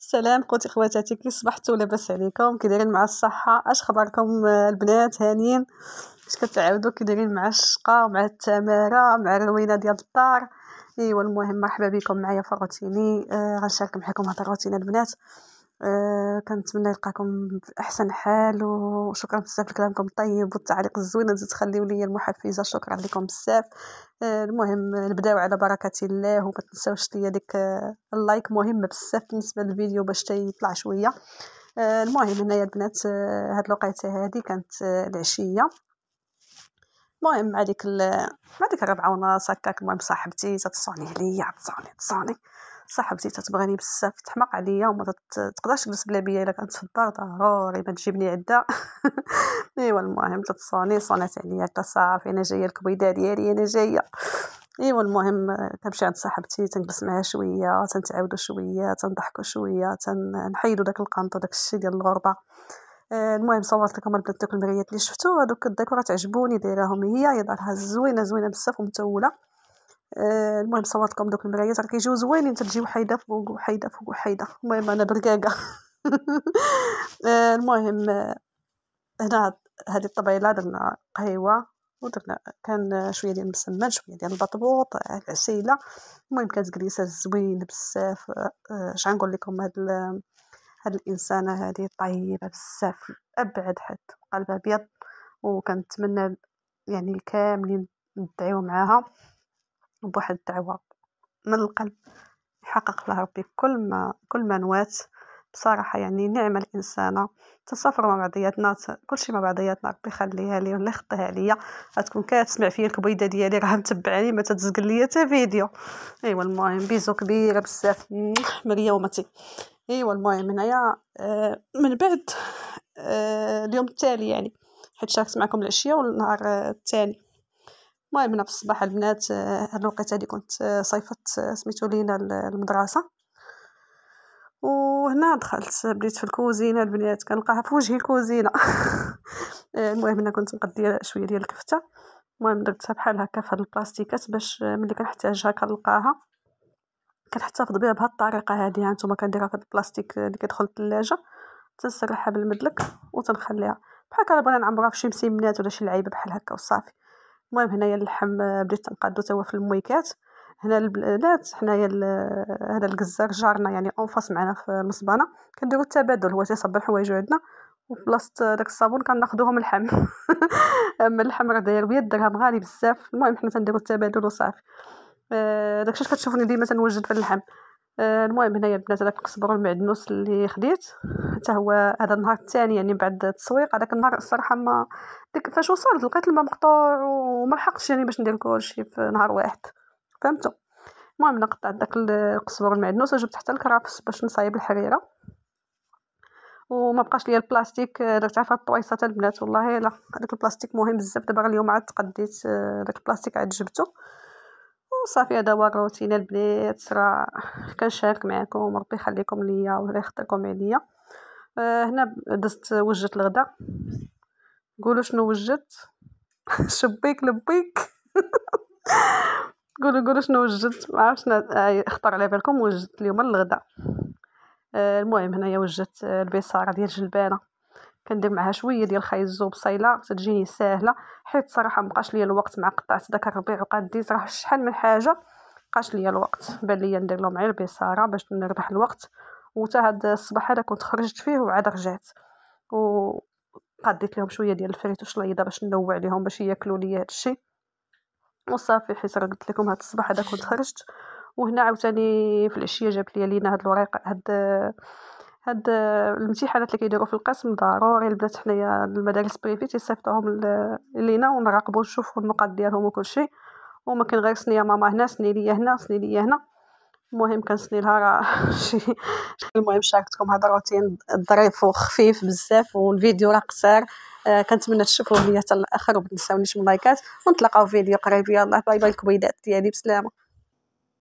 سلام قوت خواتاتي كي صبحتوا لاباس عليكم كي دايرين مع الصحه اش خبركم البنات هانيين اش كتعاودوا كي دايرين مع الشقه مع التماره مع الروينه ديال الدار ايوا المهم مرحبا بكم معايا في الروتيني آه غنشارك معكم هضره الروتين البنات آه، كنتمنى نلقاكم في احسن حال وشكرا بزاف لكلامكم الطيب والتعليق الزوين اللي تخليو ليا المحفزه شكرا لكم بزاف آه، المهم نبداو على بركه الله وما تنساوش ليا ديك آه، اللايك مهمه بزاف بالنسبه للفيديو باش يطلع شويه المهم هنايا البنات هاد الوقيته هادي كانت العشيه المهم مع ال... مع ديك الربعه ونص هكاك المهم صاحبتي تتصوني عليا تصوني تصوني بصح بديت بزاف تحماق عليا وما تقدرش تجلس بلا بيا الا كانت في الدار ضروري ما تجيبني عده ايوا المهم تتصوني صونات عليا حتى صافي انا جايه الكبيده ديالي انا جايه ايوا المهم كنمشي عند صاحبتي تنجلس معها شويه تنتعاودوا شويه تنضحكوا شويه تنحيدوا داك القنط وداك الشيء ديال الغربه آه، المهم صورت لكم البنات دوك المريات اللي شفتو هذوك الديكورات عجبوني دايراهم هي يظهرها زوينه زوينه بزاف ومتوله آه، المهم صورتكم دوك المرايات راه كيجيو زوينين تجيو حيده فوق وحيده فوق وحيده المهم انا برقاقه آه، المهم آه، هنا هذه الطبيله درنا قهيوه ودرنا كان شويه ديال المسمن شويه ديال البطبوط العسيله المهم كانت جليسه زوينه بزاف اش غنقول لكم هاد هاد الانسانه هادي طيبه بزاف ابعد حد قلبها ابيض وكنتمنى يعني الكاملين ندعيو معاها بواحد الدعوة من القلب يحقق لها ربي كل ما كل ما نوات بصراحة يعني نعمة الإنسانة تسافر مع بعضياتنا كلشي مع بعضياتنا ربي خليها لي ولا يخطيها ليا غتكون كتسمع فيا الكبيده ديالي راه متبعاني ما تتزقل ليا حتى فيديو ايوا المهم بيزو كبيره بزاف مريا ومتي ايوا المهم هنايا آه، من بعد آه، اليوم التالي يعني حيت شاركت معكم العشيه والنهار آه، الثاني المهم هنا في الصباح البنات آه، هاد الوقيته اللي كنت آه، صيفطت آه، سميتو لينا المدرسه وهنا دخلت بديت في الكوزينه البنات كنلقاها في وجهي الكوزينه المهم هنا كنت مقديه شويه ديال الكفته المهم درتها بحال هكا في هاد البلاستيكات باش ملي كنحتاجها كنلقاها كنحتفظ بها بهاد الطريقه هادي ها نتوما كنديرها في البلاستيك اللي كيدخل الثلاجه تنسرحها بالمدلك وتنخليها بحال كنبغي نعمرها في شي مسيمنات ولا شي لعيبه بحال هكا وصافي المهم هنايا اللحم آه، بديت تنقادو توا في المويكات هنا البنات حنايا آه، هذا القزار جارنا يعني اونفاس معنا في المصبانه كنديرو التبادل هو تيصب الحوايج عندنا وبلاصه داك الصابون كناخذوهم اللحم اما اللحم راه داير بيا درهم غالي بزاف المهم حنا تنديرو التبادل وصافي آه داكشي كتشوفوني ديما تنوجد في اللحم آه، المهم هنايا البنات هذاك القصبر المعدنوس اللي خديت حتى هو هذا النهار الثاني يعني بعد التسويق هذاك النهار الصراحه ما ديك فاش وصلت لقيت الماء مقطوع وما لحقتش يعني باش ندير كلشي في نهار واحد فهمتوا المهم نقطع داك القصبر المعدنوس وجبت حتى الكرافس باش نصايب الحريره وما بقاش ليا البلاستيك آه، درت عفا الطويصه تاع البنات والله لا هذاك البلاستيك مهم بزاف دابا اليوم عاد تقديت آه، داك البلاستيك عاد جبته وصافي هذا هو الروتين البنات راه كنشارك معكم ربي يخليكم ليا ولا يخطيكم عليا هنا دزت وجدت الغداء قولوا شنو وجدت شبيك لبيك قولوا قولوا شنو وجدت ما عرفتش آه، خطر على بالكم وجدت اليوم الغداء آه، المهم هنايا وجدت آه، البيصاره ديال الجلبانه كندير معها شويه ديال الخيزو بصيله تجيني ساهله حيت صراحه مبقاش ليا الوقت مع قطعت داك الربيع وقادي راه شحال من حاجه مبقاش ليا الوقت بان ليا ندير لهم غير بيساره باش نربح الوقت وتا هاد الصباح هذا كنت خرجت فيه وعاد رجعت و قديت لهم شويه ديال الفريت وشليضه باش ننوع ليهم باش ياكلوا ليا هادشي وصافي حيت راه قلت لكم هاد الصباح هذا كنت خرجت وهنا عاوتاني في العشيه جابت لي لينا هاد الوريق هاد هاد آه، الامتحانات اللي كيديروا في القسم ضروري البنات حنايا المدارس بريفي تيصيفطوهم لينا ونراقبوا نشوفوا النقاط ديالهم وكلشي وما كان غير سنيه ماما هنا سني ليا هنا سني ليا هنا المهم كنسني لها راه شي المهم شاركتكم هذا روتين ظريف وخفيف بزاف والفيديو راه قصير آه كنتمنى تشوفوا ليا حتى الاخر وما تنساونيش من لايكات ونتلاقاو في فيديو قريب يلاه باي باي الكويدات ديالي بسلامه